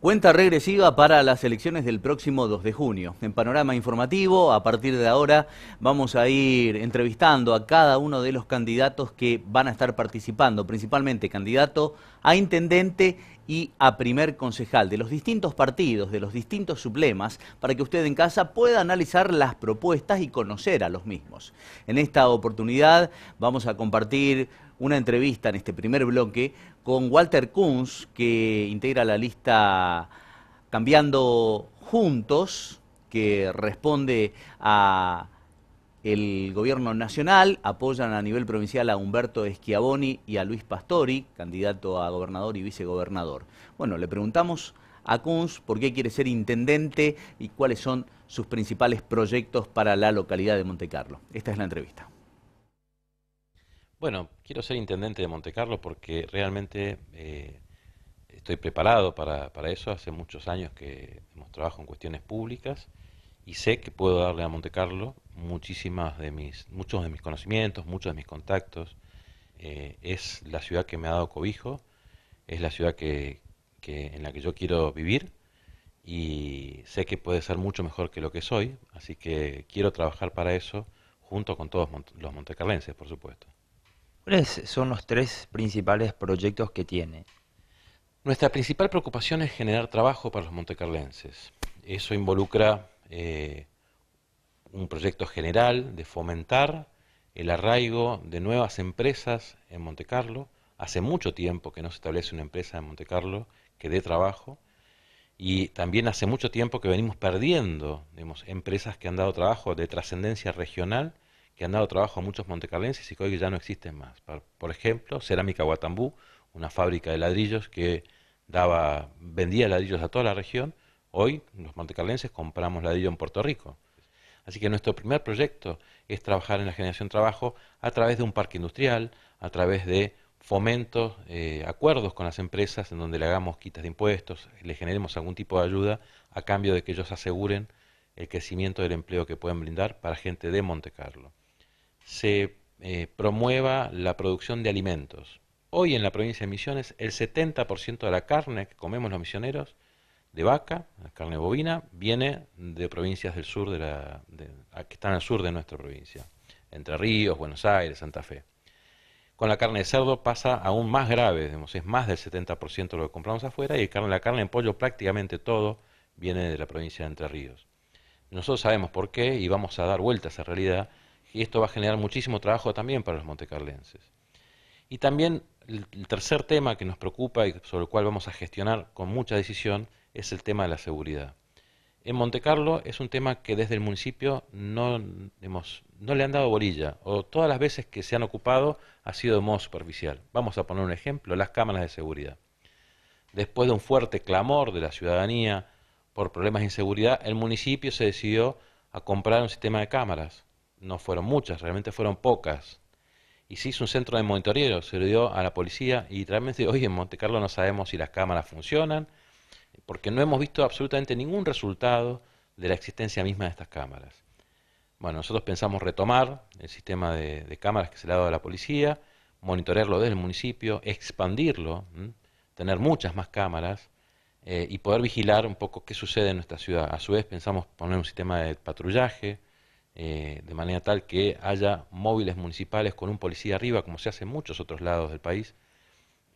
Cuenta regresiva para las elecciones del próximo 2 de junio. En Panorama Informativo, a partir de ahora, vamos a ir entrevistando a cada uno de los candidatos que van a estar participando, principalmente candidato a intendente y a primer concejal de los distintos partidos, de los distintos sublemas, para que usted en casa pueda analizar las propuestas y conocer a los mismos. En esta oportunidad vamos a compartir una entrevista en este primer bloque con Walter Kunz, que integra la lista Cambiando Juntos, que responde a el gobierno nacional, apoyan a nivel provincial a Humberto Schiavoni y a Luis Pastori, candidato a gobernador y vicegobernador. Bueno, le preguntamos a Kunz por qué quiere ser intendente y cuáles son sus principales proyectos para la localidad de Monte Carlo. Esta es la entrevista. Bueno, quiero ser intendente de Montecarlo porque realmente eh, estoy preparado para, eso. Hace muchos años que hemos trabajado en cuestiones públicas y sé que puedo darle a Montecarlo muchísimas de mis, muchos de mis conocimientos, muchos de mis contactos. Eh, es la ciudad que me ha dado cobijo, es la ciudad que, que, en la que yo quiero vivir y sé que puede ser mucho mejor que lo que soy, así que quiero trabajar para eso junto con todos los montecarlenses, por supuesto. ¿Cuáles son los tres principales proyectos que tiene? Nuestra principal preocupación es generar trabajo para los montecarlenses. Eso involucra eh, un proyecto general de fomentar el arraigo de nuevas empresas en Montecarlo. Hace mucho tiempo que no se establece una empresa en Montecarlo que dé trabajo y también hace mucho tiempo que venimos perdiendo empresas que han dado trabajo de trascendencia regional que han dado trabajo a muchos montecarlenses y que hoy ya no existen más. Por ejemplo, Cerámica Guatambú, una fábrica de ladrillos que daba, vendía ladrillos a toda la región, hoy los montecarlenses compramos ladrillo en Puerto Rico. Así que nuestro primer proyecto es trabajar en la generación de trabajo a través de un parque industrial, a través de fomentos, eh, acuerdos con las empresas en donde le hagamos quitas de impuestos, le generemos algún tipo de ayuda a cambio de que ellos aseguren el crecimiento del empleo que pueden brindar para gente de Montecarlo se eh, promueva la producción de alimentos. Hoy en la provincia de Misiones el 70% de la carne que comemos los misioneros de vaca, la carne bovina, viene de provincias del sur de la, que están al sur de nuestra provincia, Entre Ríos, Buenos Aires, Santa Fe. Con la carne de cerdo pasa aún más grave, es más del 70% de lo que compramos afuera y carne, la carne en pollo prácticamente todo viene de la provincia de Entre Ríos. Nosotros sabemos por qué y vamos a dar vueltas a esa realidad y esto va a generar muchísimo trabajo también para los montecarlenses. Y también el tercer tema que nos preocupa y sobre el cual vamos a gestionar con mucha decisión es el tema de la seguridad. En Montecarlo es un tema que desde el municipio no, le han dado bolilla, o todas las veces que se han ocupado ha sido de modo superficial. Vamos a poner un ejemplo, las cámaras de seguridad. Después de un fuerte clamor de la ciudadanía por problemas de inseguridad, el municipio se decidió a comprar un sistema de cámaras no fueron muchas, realmente fueron pocas. Y se hizo un centro de monitoreo, se lo dio a la policía y realmente hoy en Monte Carlo no sabemos si las cámaras funcionan, porque no hemos visto absolutamente ningún resultado de la existencia misma de estas cámaras. Bueno, nosotros pensamos retomar el sistema de, cámaras que se le ha dado a la policía, monitorearlo desde el municipio, expandirlo, tener muchas más cámaras eh, y poder vigilar un poco qué sucede en nuestra ciudad. A su vez pensamos poner un sistema de patrullaje, eh, de manera tal que haya móviles municipales con un policía arriba, como se hace en muchos otros lados del país,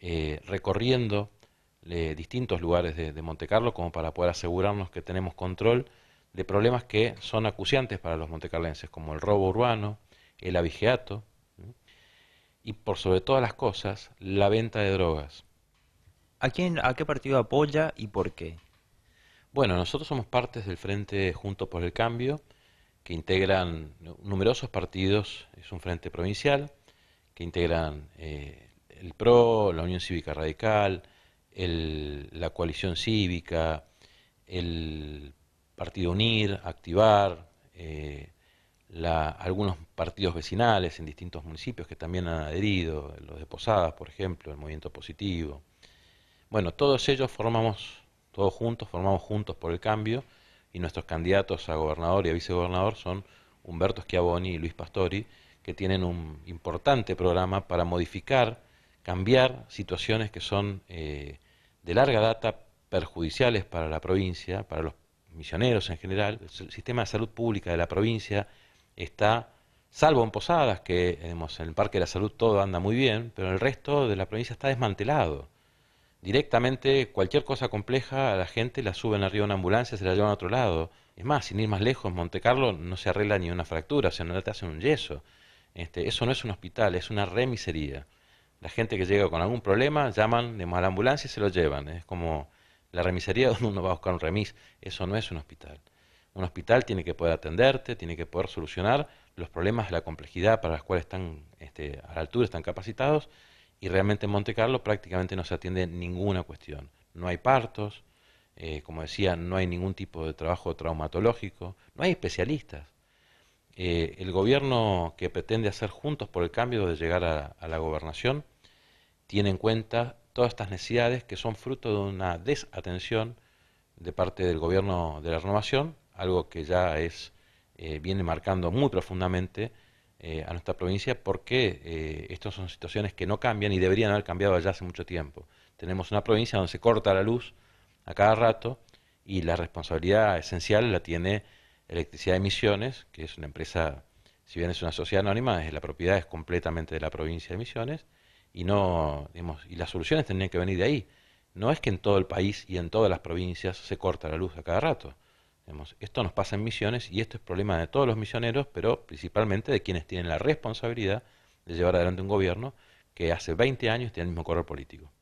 eh, recorriendo eh, distintos lugares de, Monte Carlo como para poder asegurarnos que tenemos control de problemas que son acuciantes para los montecarlenses, como el robo urbano, el abigeato y por sobre todas las cosas, la venta de drogas. ¿A, quién, ¿A qué partido apoya y por qué? Bueno, nosotros somos partes del Frente Juntos por el Cambio, que integran numerosos partidos, es un frente provincial, que integran eh, el PRO, la Unión Cívica Radical, la Coalición Cívica, el Partido Unir, Activar, eh, algunos partidos vecinales en distintos municipios que también han adherido, los de Posadas, por ejemplo, el Movimiento Positivo. Bueno, todos ellos formamos, todos juntos, formamos juntos por el cambio, y nuestros candidatos a gobernador y a vicegobernador son Humberto Schiavoni y Luis Pastori, que tienen un importante programa para modificar, cambiar situaciones que son eh, de larga data perjudiciales para la provincia, para los misioneros en general. El sistema de salud pública de la provincia está, salvo en Posadas, que en el Parque de la Salud todo anda muy bien, pero el resto de la provincia está desmantelado directamente cualquier cosa compleja a la gente la suben arriba de una ambulancia, se la llevan a otro lado. Es más, sin ir más lejos, en Monte Carlo no se arregla ni una fractura, sino te hacen un yeso. Este, eso no es un hospital, es una remisería. La gente que llega con algún problema, llaman a la ambulancia y se lo llevan. Es como la remisería donde uno va a buscar un remis. Eso no es un hospital. Un hospital tiene que poder atenderte, tiene que poder solucionar los problemas de la complejidad para los cuales están este, a la altura, están capacitados, y realmente en Monte Carlo prácticamente no se atiende ninguna cuestión. No hay partos, eh, como decía, no hay ningún tipo de trabajo traumatológico, no hay especialistas. Eh, el gobierno que pretende hacer juntos por el cambio de llegar a, la gobernación tiene en cuenta todas estas necesidades que son fruto de una desatención de parte del gobierno de la renovación, algo que ya es eh, viene marcando muy profundamente eh, a nuestra provincia porque eh, estas son situaciones que no cambian y deberían haber cambiado ya hace mucho tiempo. Tenemos una provincia donde se corta la luz a cada rato y la responsabilidad esencial la tiene Electricidad de Misiones, que es una empresa, si bien es una sociedad anónima, es, la propiedad es completamente de la provincia de Misiones y no y las soluciones tendrían que venir de ahí. No es que en todo el país y en todas las provincias se corta la luz a cada rato esto nos pasa en misiones y esto es problema de todos los misioneros, pero principalmente de quienes tienen la responsabilidad de llevar adelante un gobierno que hace 20 años tiene el mismo color político.